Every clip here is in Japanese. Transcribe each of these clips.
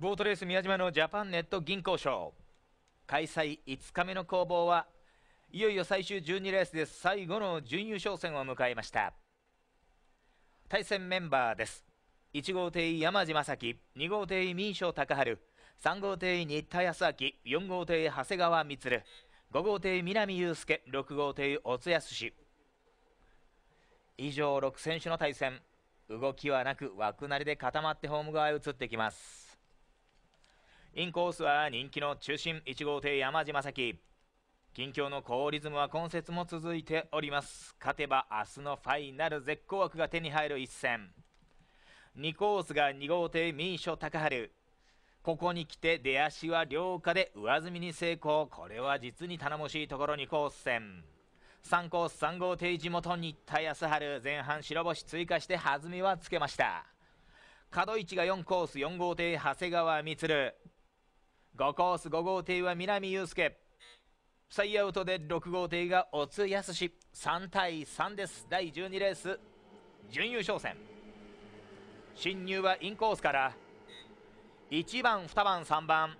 ボートレース宮島のジャパンネット銀行賞開催5日目の攻防はいよいよ最終12レースで最後の準優勝戦を迎えました対戦メンバーです1号艇山路正樹2号艇民章高春3号艇新田康明4号艇長谷川満5号艇南雄介6号艇小津康以上6選手の対戦動きはなく枠なりで固まってホーム側へ移ってきますインコースは人気の中心1号艇山島咲近況の好リズムは今節も続いております勝てば明日のファイナル絶好枠が手に入る一戦2コースが2号艇ミーショ高春ここに来て出足は良下で上積みに成功これは実に頼もしいところ2コース戦3コース3号艇地元新田康春前半白星追加して弾みはつけました角市が4コース4号艇長谷川満5コース5号艇は南雄介サイアウトで6号艇が小津康史3対3です第12レース準優勝戦進入はインコースから1番2番3番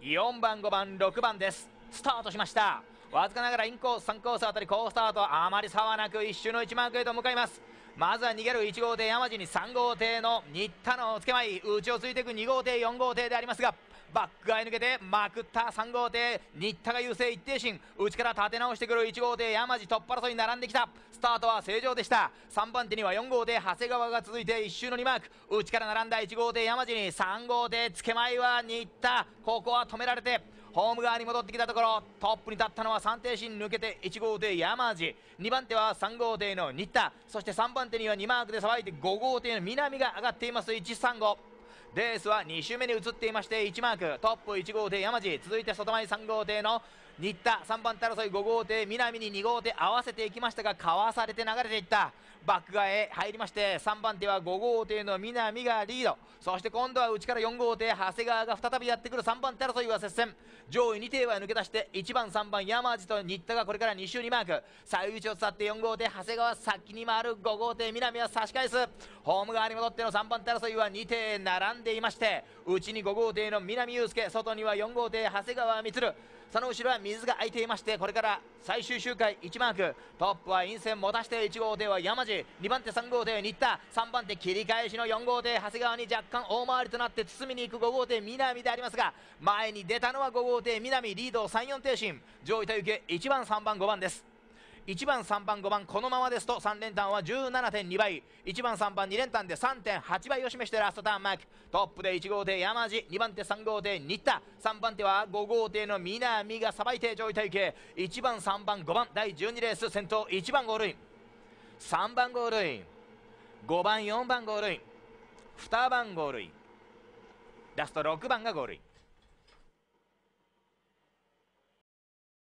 4番5番6番ですスタートしましたわずかながらインコース3コースあたり好スタートあまり差はなく一周の1ークへと向かいますまずは逃げる1号艇山路に3号艇の新田のつけまい内をついていく2号艇4号艇でありますがバックが抜けてまくった3号艇新田が優勢一定心内から立て直してくる1号艇山路突破プ争いに並んできたスタートは正常でした3番手には4号艇長谷川が続いて1周の2マーク内から並んだ1号艇山路に3号艇つけまいは新田ここは止められてホーム側に戻ってきたところトップに立ったのは三艇進抜けて1号艇山路2番手は3号艇の新田そして3番手には2マークでさばいて5号艇の南が上がっています135レースは2周目に移っていまして1マークトップ1号艇山路続いて外前3号艇の新田3番手争い5号艇南に2号艇合わせていきましたがかわされて流れていったバック側へ入りまして3番手は5号艇の南がリードそして今度は内から4号艇長谷川が再びやってくる3番手争いは接戦上位2艇は抜け出して1番3番山路と新田がこれから2周にマーク左右打ちを伝って4号艇長谷川先に回る5号艇南は差し返すホーム側に戻っての3番手争いは2艇並んでいまして内に5号艇の南祐介外には4号艇長谷川満その後ろは水が空いていましてこれから最終周回1マークトップは陰線持たして1号艇は山路2番手3号艇新田3番手切り返しの4号艇長谷川に若干大回りとなって包みに行く5号艇南でありますが前に出たのは5号艇南リード34艇身上位と行け1番3番5番です1番3番5番このままですと3連単は17.2倍1番3番2連単で3.8倍を示してラストターンマークトップで1号艇山路2番手3号艇新田3番手は5号艇の南がさばいて上位体系1番3番5番第12レース先頭1番ゴールイン3番ゴールイン5番4番ゴールイン2番ゴールインラスト6番がゴールイン